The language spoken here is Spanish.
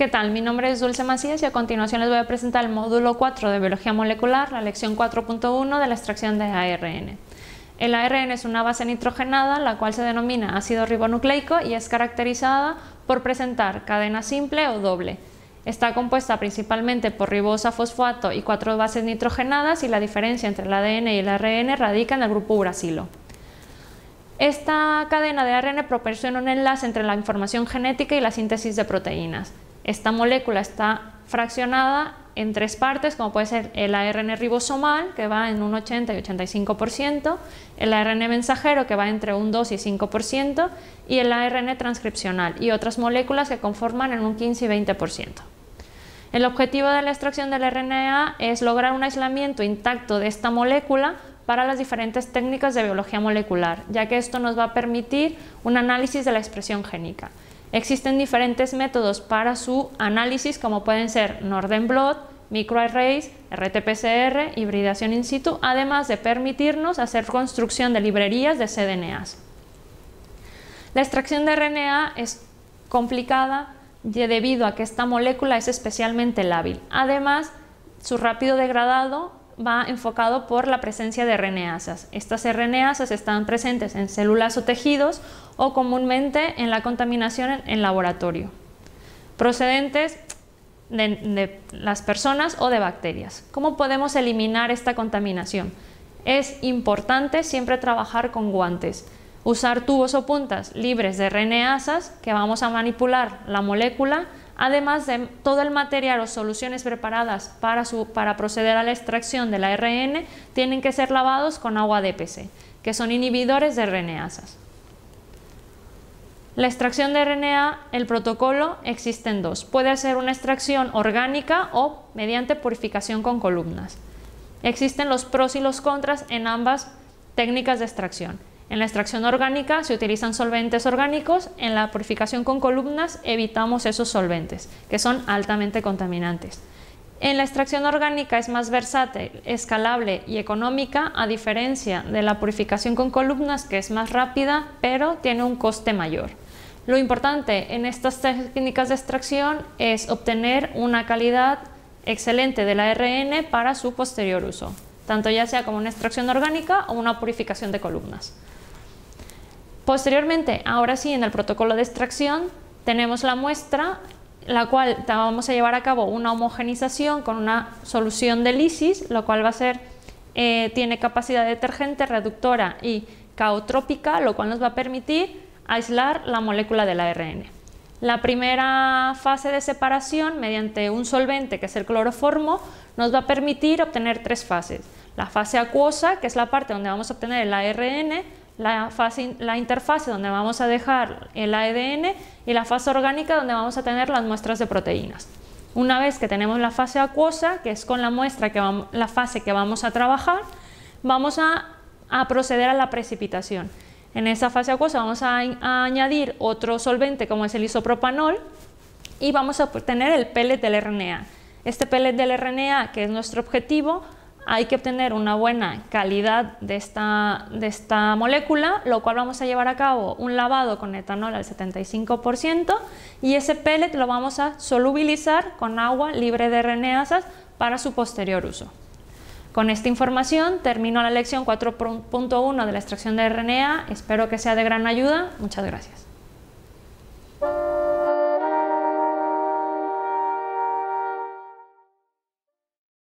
¿Qué tal? Mi nombre es Dulce Macías y a continuación les voy a presentar el módulo 4 de Biología Molecular, la lección 4.1 de la extracción de ARN. El ARN es una base nitrogenada, la cual se denomina ácido ribonucleico y es caracterizada por presentar cadena simple o doble. Está compuesta principalmente por ribosa, fosfato y cuatro bases nitrogenadas y la diferencia entre el ADN y el ARN radica en el grupo uracilo. Esta cadena de ARN proporciona un enlace entre la información genética y la síntesis de proteínas. Esta molécula está fraccionada en tres partes, como puede ser el ARN ribosomal, que va en un 80 y 85%, el ARN mensajero, que va entre un 2 y 5%, y el ARN transcripcional, y otras moléculas que conforman en un 15 y 20%. El objetivo de la extracción del RNA es lograr un aislamiento intacto de esta molécula para las diferentes técnicas de biología molecular, ya que esto nos va a permitir un análisis de la expresión génica. Existen diferentes métodos para su análisis como pueden ser Northern microarrays, RT-PCR, hibridación in situ, además de permitirnos hacer construcción de librerías de cDNAs. La extracción de RNA es complicada debido a que esta molécula es especialmente lábil. Además, su rápido degradado va enfocado por la presencia de RNAsas. Estas RNAsas están presentes en células o tejidos o comúnmente en la contaminación en laboratorio, procedentes de, las personas o de bacterias. ¿Cómo podemos eliminar esta contaminación? Es importante siempre trabajar con guantes, usar tubos o puntas libres de RNAsas que vamos a manipular la molécula además de todo el material o soluciones preparadas para, proceder a la extracción del la tienen que ser lavados con agua DPC, que son inhibidores de RNasas. La extracción de RNA, el protocolo, existen dos. Puede ser una extracción orgánica o mediante purificación con columnas. Existen los pros y los contras en ambas técnicas de extracción. En la extracción orgánica se utilizan solventes orgánicos, en la purificación con columnas evitamos esos solventes, que son altamente contaminantes. En la extracción orgánica es más versátil, escalable y económica, a diferencia de la purificación con columnas, que es más rápida, pero tiene un coste mayor. Lo importante en estas técnicas de extracción es obtener una calidad excelente del ARN para su posterior uso, tanto ya sea como una extracción orgánica o una purificación de columnas. Posteriormente, ahora sí, en el protocolo de extracción tenemos la muestra, la cual vamos a llevar a cabo una homogenización con una solución de lisis, lo cual va a ser, eh, tiene capacidad detergente, reductora y caotrópica, lo cual nos va a permitir aislar la molécula del ARN. La primera fase de separación mediante un solvente que es el cloroformo nos va a permitir obtener tres fases. La fase acuosa, que es la parte donde vamos a obtener el ARN, la, fase, la interfase donde vamos a dejar el ADN y la fase orgánica donde vamos a tener las muestras de proteínas. Una vez que tenemos la fase acuosa, que es con la muestra que la fase que vamos a trabajar, vamos a, proceder a la precipitación. En esa fase acuosa vamos a, a, añadir otro solvente como es el isopropanol y vamos a obtener el pellet del RNA. Este pellet del RNA, que es nuestro objetivo, hay que obtener una buena calidad de esta, de esta, molécula, lo cual vamos a llevar a cabo un lavado con etanol al 75% y ese pellet lo vamos a solubilizar con agua libre de RNAsas para su posterior uso. Con esta información termino la lección 4.1 de la extracción de RNA, espero que sea de gran ayuda, muchas gracias.